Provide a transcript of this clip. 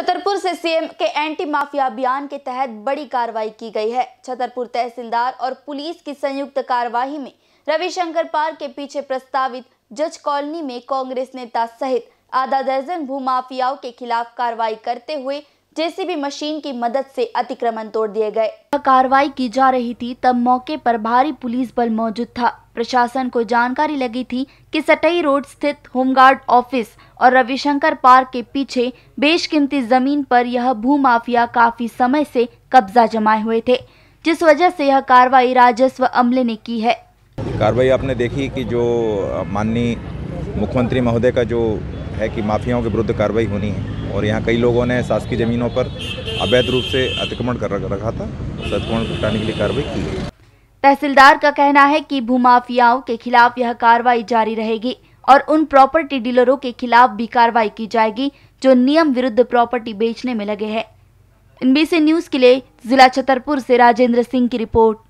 छतरपुर से सीएम के anti mafia अभियान के तहत बड़ी कार्रवाई की गई है छतरपुर तहसीलदार और पुलिस की संयुक्त कार्रवाई में रविशंकर पार्क के पीछे प्रस्तावित जज कॉलोनी में कांग्रेस नेता सहित आधा दर्जन भूमाफियाओं के खिलाफ कार्रवाई करते हुए जेसीबी मशीन की मदद से अतिक्रमण तोड़ दिए गए कार्रवाई की जा रही थी तब मौके पर भारी पुलिस बल मौजूद था प्रशासन को जानकारी लगी थी कि सटई रोड स्थित होमगार्ड ऑफिस और रविशंकर पार्क के पीछे बेशकीमती जमीन पर यह भू माफिया काफी समय से कब्जा जमाए हुए थे जिस वजह से यह कार्रवाई राजस्व अमले ने की है कार्रवाई आपने देखी कि जो माननीय मुख्यमंत्री महोदय का जो है कि माफियाओं के विरुद्ध कार्रवाई होनी है और यहाँ कई लोगों ने शासकीय ज़मीनों पर अवैध रूप से अतिक्रमण कर रखा था अतिक्रमण हटाने के लिए कार्रवाई की गई तहसीलदार का कहना है कि भूमाफियाओं के खिलाफ यह कार्रवाई जारी रहेगी और उन प्रॉपर्टी डीलरों के खिलाफ भी कार्रवाई की जाएगी जो नियम विरुद्ध प्रॉपर्टी बेचने में लगे हैं एनबीसी न्यूज के लिए जिला छतरपुर से राजेंद्र सिंह की रिपोर्ट